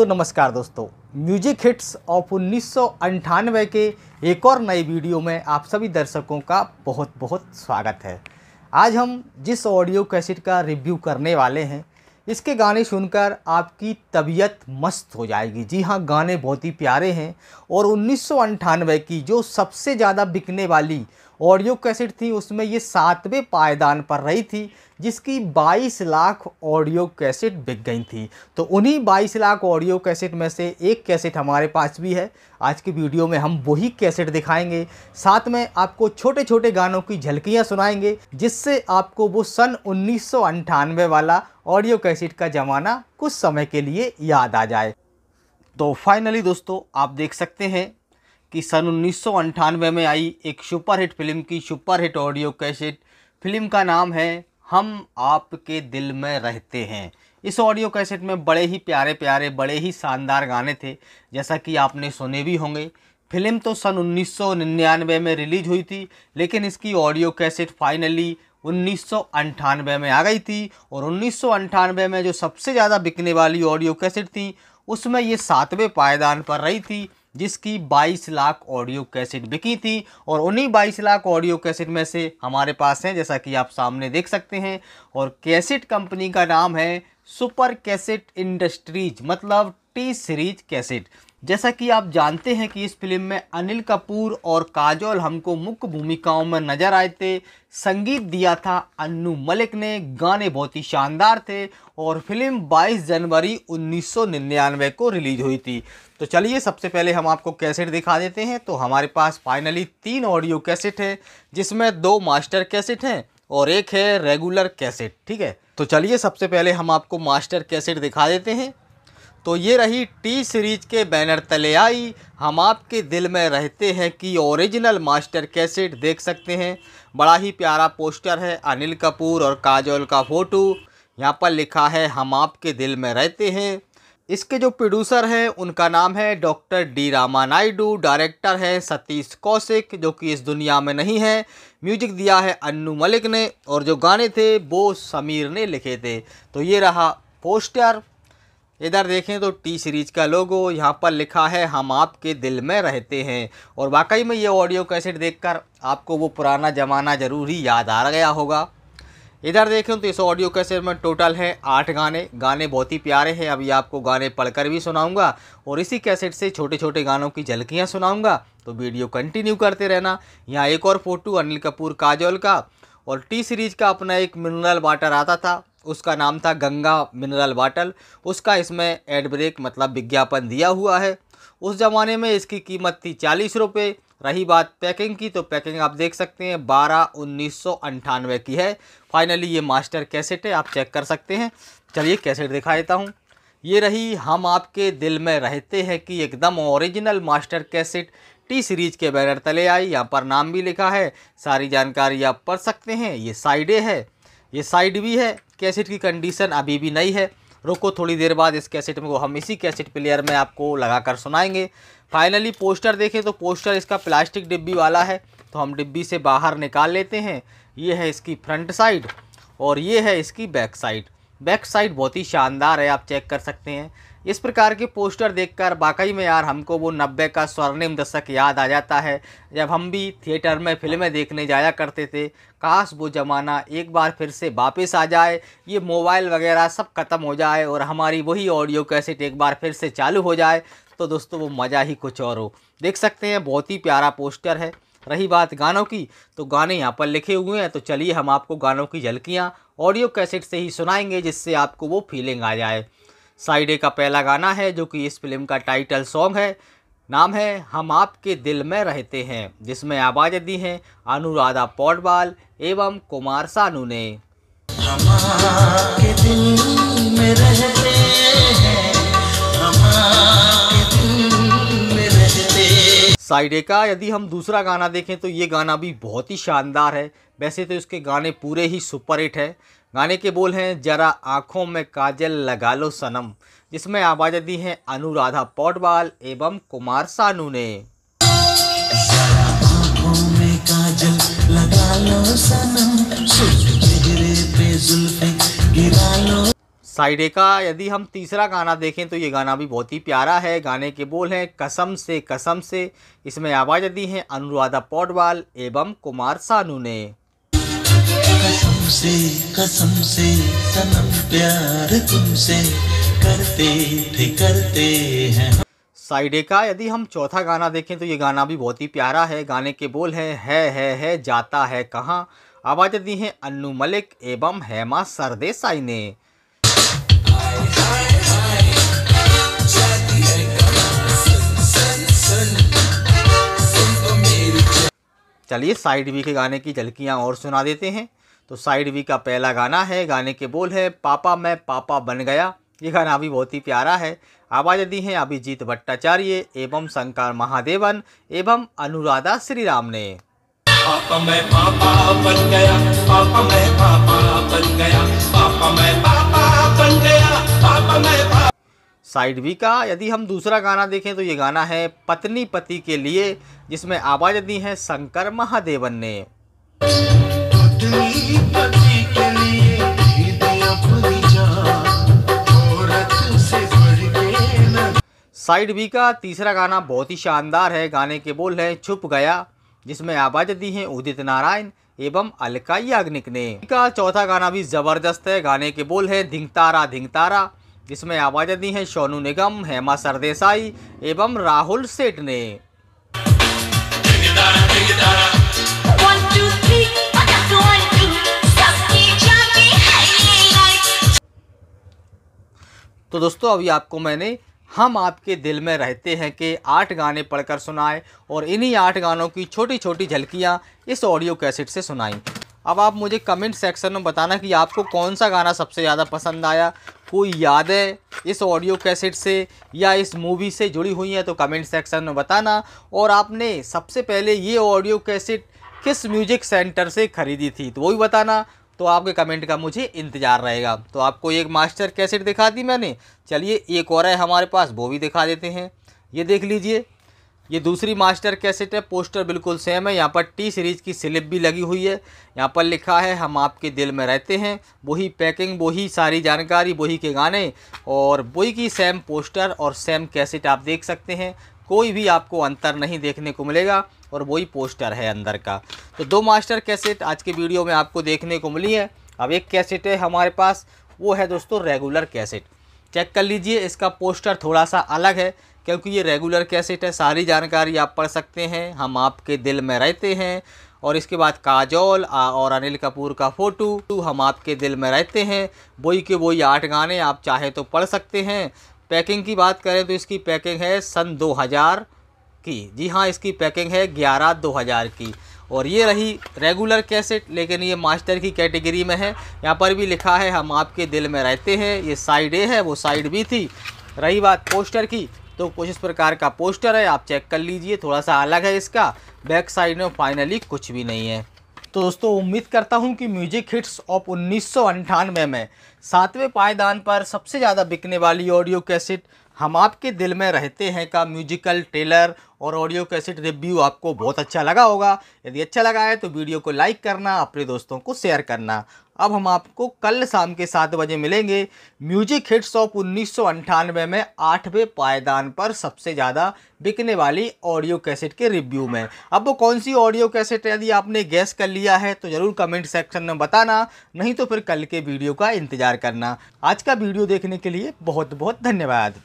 दोस्तों नमस्कार दोस्तों म्यूजिक हिट्स ऑफ उन्नीस के एक और नए वीडियो में आप सभी दर्शकों का बहुत बहुत स्वागत है आज हम जिस ऑडियो कैसेट का रिव्यू करने वाले हैं इसके गाने सुनकर आपकी तबीयत मस्त हो जाएगी जी हाँ गाने बहुत ही प्यारे हैं और उन्नीस की जो सबसे ज़्यादा बिकने वाली ऑडियो कैसेट थी उसमें ये सातवें पायदान पर रही थी जिसकी 22 लाख ऑडियो कैसेट बिक गई थी तो उन्हीं 22 लाख ऑडियो कैसेट में से एक कैसेट हमारे पास भी है आज की वीडियो में हम वही कैसेट दिखाएंगे साथ में आपको छोटे छोटे गानों की झलकियाँ सुनाएंगे जिससे आपको वो सन उन्नीस वाला ऑडियो कैसेट का ज़माना कुछ समय के लिए याद आ जाए तो फाइनली दोस्तों आप देख सकते हैं कि सन उन्नीस में आई एक सुपरहिट फिल्म की सुपरहिट ऑडियो कैसेट फिल्म का नाम है हम आपके दिल में रहते हैं इस ऑडियो कैसेट में बड़े ही प्यारे प्यारे बड़े ही शानदार गाने थे जैसा कि आपने सुने भी होंगे फिल्म तो सन उन्नीस में रिलीज हुई थी लेकिन इसकी ऑडियो कैसेट फाइनली उन्नीस में आ गई थी और उन्नीस में जो सबसे ज़्यादा बिकने वाली ऑडियो कैसेट थी उसमें ये सातवें पायदान पर रही थी जिसकी 22 लाख ऑडियो कैसेट बिकी थी और उन्हीं 22 लाख ऑडियो कैसेट में से हमारे पास हैं जैसा कि आप सामने देख सकते हैं और कैसेट कंपनी का नाम है सुपर कैसेट इंडस्ट्रीज मतलब टी सीरीज कैसेट जैसा कि आप जानते हैं कि इस फिल्म में अनिल कपूर और काजोल हमको मुख्य भूमिकाओं में नज़र आए थे संगीत दिया था अन्नू मलिक ने गाने बहुत ही शानदार थे और फिल्म 22 जनवरी 1999 को रिलीज हुई थी तो चलिए सबसे पहले हम आपको कैसेट दिखा देते हैं तो हमारे पास फाइनली तीन ऑडियो कैसेट हैं जिसमें दो मास्टर कैसेट हैं और एक है रेगुलर कैसेट ठीक है तो चलिए सबसे पहले हम आपको मास्टर कैसेट दिखा देते हैं तो ये रही टी सीरीज के बैनर तले आई हम आपके दिल में रहते हैं कि ओरिजिनल मास्टर कैसेट देख सकते हैं बड़ा ही प्यारा पोस्टर है अनिल कपूर और काजोल का फ़ोटो यहाँ पर लिखा है हम आपके दिल में रहते हैं इसके जो प्रोड्यूसर हैं उनका नाम है doctor D Rama Naidu director हैं सतीश कौशिक जो कि इस दुनिया में नहीं है म्यूजिक दिया है अन्नू मलिक ने और जो गाने थे वो समीर ने लिखे थे तो ये रहा पोस्टर इधर देखें तो टी सीरीज़ का लोगो यहाँ पर लिखा है हम आपके दिल में रहते हैं और वाकई में ये ऑडियो कैसेट देखकर आपको वो पुराना ज़माना ज़रूर ही याद आ गया होगा इधर देखें तो इस ऑडियो कैसेट में टोटल है आठ गाने गाने बहुत ही प्यारे हैं अभी आपको गाने पढ़कर भी सुनाऊंगा और इसी कैसेट से छोटे छोटे गानों की झलकियाँ सुनाऊँगा तो वीडियो कंटिन्यू करते रहना यहाँ एक और फ़ोटो अनिल कपूर काजोल का और टी सीरीज़ का अपना एक मिनरल वाटर आता था उसका नाम था गंगा मिनरल वाटल उसका इसमें एड ब्रेक मतलब विज्ञापन दिया हुआ है उस ज़माने में इसकी कीमत थी चालीस रुपये रही बात पैकिंग की तो पैकिंग आप देख सकते हैं बारह उन्नीस की है फाइनली ये मास्टर कैसेट है आप चेक कर सकते हैं चलिए कैसेट दिखा देता हूँ ये रही हम आपके दिल में रहते हैं कि एकदम original master cassette T Series के बैनर तले आई यहाँ पर नाम भी लिखा है सारी जानकारी आप पढ़ सकते हैं ये साइडें है ये साइड भी है कैसेट की कंडीशन अभी भी नहीं है रुको थोड़ी देर बाद इस कैसेट में को हम इसी कैसेट प्लेयर में आपको लगा कर सुनाएंगे फाइनली पोस्टर देखें तो पोस्टर इसका प्लास्टिक डिब्बी वाला है तो हम डिब्बी से बाहर निकाल लेते हैं ये है इसकी फ्रंट साइड और ये है इसकी बैक साइड बैक साइड बहुत ही शानदार है आप चेक कर सकते हैं इस प्रकार के पोस्टर देखकर वाकई में यार हमको वो नब्बे का स्वर्णिम दशक याद आ जाता है जब हम भी थिएटर में फिल्में देखने जाया करते थे काश वो ज़माना एक बार फिर से वापस आ जाए ये मोबाइल वगैरह सब ख़त्म हो जाए और हमारी वही ऑडियो कैसेट एक बार फिर से चालू हो जाए तो दोस्तों वो मज़ा ही कुछ और हो देख सकते हैं बहुत ही प्यारा पोस्टर है रही बात गानों की तो गाने यहाँ पर लिखे हुए हैं तो चलिए हम आपको गानों की झलकियाँ ऑडियो कैसेट से ही सुनाएंगे जिससे आपको वो फीलिंग आ जाए साइडे का पहला गाना है जो कि इस फिल्म का टाइटल सॉन्ग है नाम है हम आपके दिल में रहते हैं जिसमें आवाज़ दी हैं अनुराधा पौडवाल एवं कुमार सानू ने साइडे का यदि हम दूसरा गाना देखें तो ये गाना भी बहुत ही शानदार है वैसे तो इसके गाने पूरे ही सुपरहिट है गाने के बोल हैं जरा आंखों में काजल लगा लो सनम जिसमें आवाज़ दी हैं अनुराधा पौडवाल एवं कुमार सानू ने का यदि हम तीसरा गाना देखें तो ये गाना भी बहुत ही प्यारा है गाने के बोल हैं कसम से कसम से इसमें आवाज़ दी हैं अनुराधा पौडवाल एवं कुमार सानू ने तुमसे कसम से सनम प्यार तुमसे करते थे करते हैं साइडे का यदि हम चौथा गाना देखें तो ये गाना भी बहुत ही प्यारा है गाने के बोल हैं है है है जाता है कहाँ आवाज़ दी है अन्नू मलिक एवं हेमा सरदेसाई ने चलिए साइड बी के गाने की झलकियाँ और सुना देते हैं तो साइड वी का पहला गाना है गाने के बोल है पापा मैं पापा बन गया ये गाना भी बहुत ही प्यारा है आवाज़ दी हैं अभिजीत भट्टाचार्य एवं शंकर महादेवन एवं अनुराधा श्री राम ने पापा मैं पापा बन गया पापा मैं पापा बन गया पापा मैं पापा बन गया पापा मैं पापा साइड बी का यदि हम दूसरा गाना देखें तो ये गाना है पत्नी पति के लिए जिसमें आवाज़ दी है शंकर महादेवन ने साइड बी का तीसरा गाना बहुत ही शानदार है गाने के बोल है छुप गया जिसमें आवाज़ दी है उदित नारायण एवं अलका याग्निक ने का चौथा गाना भी ज़बरदस्त है गाने के बोल हैं धिंगतारा धिंगतारा जिसमें आवाज़ दी है सोनू निगम हेमा सरदेसाई एवं राहुल सेठ ने दिंगदारा, दिंगदारा। तो दोस्तों अभी आपको मैंने हम आपके दिल में रहते हैं कि आठ गाने पढ़कर सुनाए और इन्हीं आठ गानों की छोटी छोटी झलकियाँ इस ऑडियो कैसेट से सुनाई अब आप मुझे कमेंट सेक्शन में बताना कि आपको कौन सा गाना सबसे ज़्यादा पसंद आया कोई यादें इस ऑडियो कैसेट से या इस मूवी से जुड़ी हुई हैं तो कमेंट सेक्शन में बताना और आपने सबसे पहले ये ऑडियो कैसेट किस म्यूज़िक सेंटर से ख़रीदी थी तो वही बताना तो आपके कमेंट का मुझे इंतज़ार रहेगा तो आपको एक मास्टर कैसेट दिखा दी मैंने चलिए एक और है हमारे पास वो भी दिखा देते हैं ये देख लीजिए ये दूसरी मास्टर कैसेट है पोस्टर बिल्कुल सेम है यहाँ पर टी सीरीज़ की स्लिप भी लगी हुई है यहाँ पर लिखा है हम आपके दिल में रहते हैं वही पैकिंग वही सारी जानकारी वही के गाने और वही की सेम पोस्टर और सेम कैसेट आप देख सकते हैं कोई भी आपको अंतर नहीं देखने को मिलेगा और वही पोस्टर है अंदर का तो दो मास्टर कैसेट आज के वीडियो में आपको देखने को मिली है अब एक कैसेट है हमारे पास वो है दोस्तों रेगुलर कैसेट चेक कर लीजिए इसका पोस्टर थोड़ा सा अलग है क्योंकि ये रेगुलर कैसेट है सारी जानकारी आप पढ़ सकते हैं हम आपके दिल में रहते हैं और इसके बाद काजोल और अनिल कपूर का फ़ोटो टू हम आपके दिल में रहते हैं वही के वही आठ गाने आप चाहे तो पढ़ सकते हैं पैकिंग की बात करें तो इसकी पैकिंग है सन 2000 की जी हाँ इसकी पैकिंग है ग्यारह दो हज़ार की और ये रही रेगुलर कैसेट लेकिन ये मास्टर की कैटेगरी में है यहाँ पर भी लिखा है हम आपके दिल में रहते हैं ये साइड ए है वो साइड बी थी रही बात पोस्टर की तो कुछ इस प्रकार का पोस्टर है आप चेक कर लीजिए थोड़ा सा अलग है इसका बैक साइड में फाइनली कुछ भी नहीं है तो दोस्तों उम्मीद करता हूँ कि म्यूजिक हिट्स ऑफ उन्नीस में सातवें पायदान पर सबसे ज़्यादा बिकने वाली ऑडियो कैसेट हम आपके दिल में रहते हैं का म्यूजिकल ट्रेलर और ऑडियो कैसेट रिव्यू आपको बहुत अच्छा लगा होगा यदि अच्छा लगा है तो वीडियो को लाइक करना अपने दोस्तों को शेयर करना अब हम आपको कल शाम के सात बजे मिलेंगे म्यूजिक हिट्स ऑफ उन्नीस सौ अंठानवे में आठवें पायदान पर सबसे ज़्यादा बिकने वाली ऑडियो कैसेट के रिव्यू में अब वो कौन सी ऑडियो कैसेट यदि आपने गैस कर लिया है तो ज़रूर कमेंट सेक्शन में बताना नहीं तो फिर कल के वीडियो का इंतज़ार करना आज का वीडियो देखने के लिए बहुत बहुत धन्यवाद